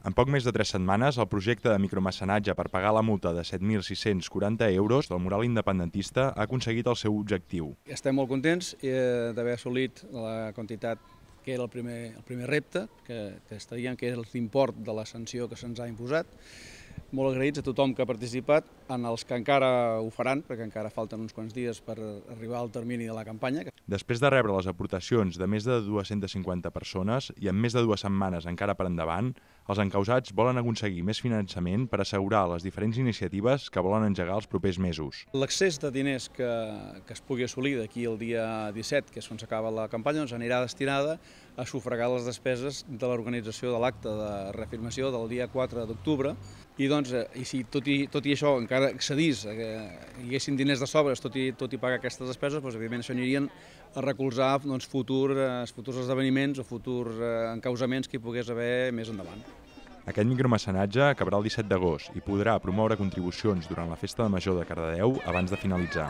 En poc més de tres setmanes, el projecte de micromecenatge per pagar la multa de 7.640 euros del mural independentista ha aconseguit el seu objectiu. Estem molt contents eh, d'haver assolit la quantitat que era el primer, el primer repte, que, que estaríem que és l'import de la sanció que se'ns ha imposat. Molt agraïts a tothom que ha participat, en els que encara ho faran, perquè encara falten uns quants dies per arribar al termini de la campanya. Després de rebre les aportacions de més de 250 persones i amb més de dues setmanes encara per endavant, els encausats volen aconseguir més finançament per assegurar les diferents iniciatives que volen engegar els propers mesos. L'accés de diners que, que es pugui assolir d'aquí el dia 17, que és quan s'acaba la campanya, doncs anirà destinada a sufragar les despeses de l'organització de l'acte de reafirmació del dia 4 d'octubre. I doncs, i si tot i, tot i això encara accedís, que eh, hi haguessin diners de sobres tot i, tot i pagar aquestes despeses, doncs, evidentment això anirien a recolzar doncs, futur, eh, futurs esdeveniments o futurs eh, encausaments que hi pogués haver més endavant. Aquest micromecenatge acabarà el 17 d'agost i podrà promoure contribucions durant la Festa de Major de Cardedeu abans de finalitzar.